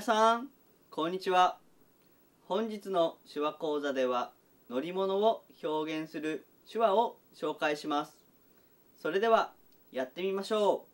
皆さんこんにちは本日の手話講座では乗り物を表現する手話を紹介しますそれではやってみましょう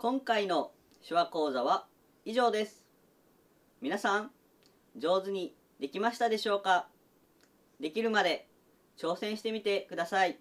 今回の手話講座は以上です。皆さん、上手にできましたでしょうかできるまで挑戦してみてください。